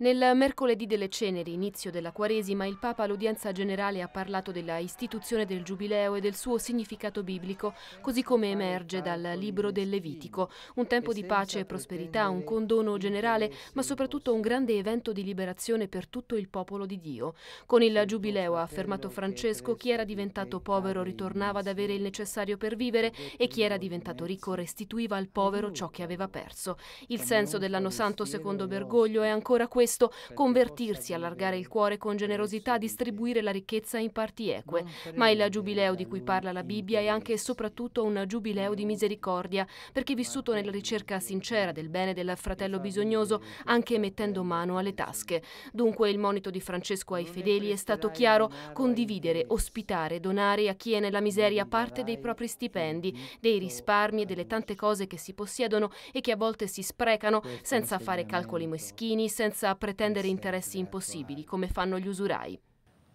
Nel mercoledì delle ceneri, inizio della Quaresima, il Papa all'udienza generale ha parlato della istituzione del Giubileo e del suo significato biblico, così come emerge dal libro del Levitico. Un tempo di pace e prosperità, un condono generale, ma soprattutto un grande evento di liberazione per tutto il popolo di Dio. Con il Giubileo, ha affermato Francesco, chi era diventato povero ritornava ad avere il necessario per vivere e chi era diventato ricco restituiva al povero ciò che aveva perso. Il senso dell'anno santo, secondo Bergoglio, è ancora questo questo, convertirsi, allargare il cuore con generosità, distribuire la ricchezza in parti eque. Ma il giubileo di cui parla la Bibbia è anche e soprattutto un giubileo di misericordia, perché vissuto nella ricerca sincera del bene del fratello diciamo bisognoso, anche mettendo mano alle tasche. Dunque il monito di Francesco ai fedeli è stato chiaro, condividere, ospitare, donare a chi è nella miseria parte dei propri stipendi, dei risparmi e delle tante cose che si possiedono e che a volte si sprecano senza fare calcoli meschini, senza pretendere interessi impossibili, come fanno gli usurai.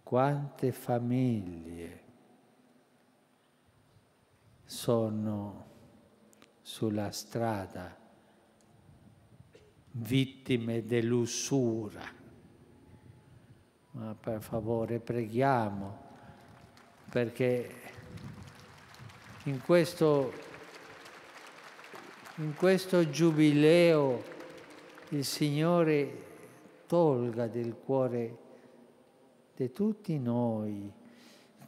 Quante famiglie sono sulla strada vittime dell'usura. Ma per favore preghiamo perché in questo, in questo giubileo il Signore tolga del cuore di tutti noi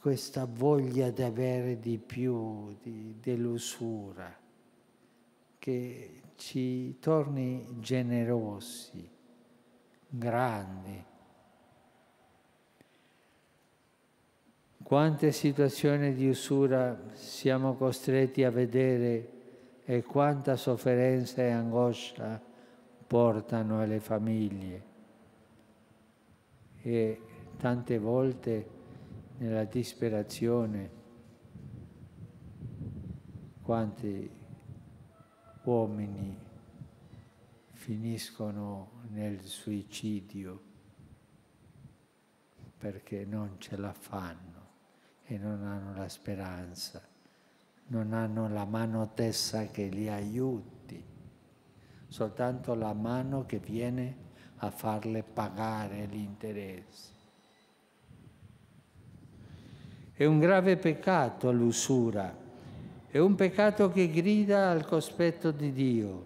questa voglia di avere di più, di, dell'usura, che ci torni generosi, grandi. Quante situazioni di usura siamo costretti a vedere e quanta sofferenza e angoscia portano alle famiglie e tante volte nella disperazione quanti uomini finiscono nel suicidio perché non ce la fanno e non hanno la speranza, non hanno la mano tessa che li aiuti, soltanto la mano che viene a farle pagare gli interessi. È un grave peccato l'usura, è un peccato che grida al cospetto di Dio,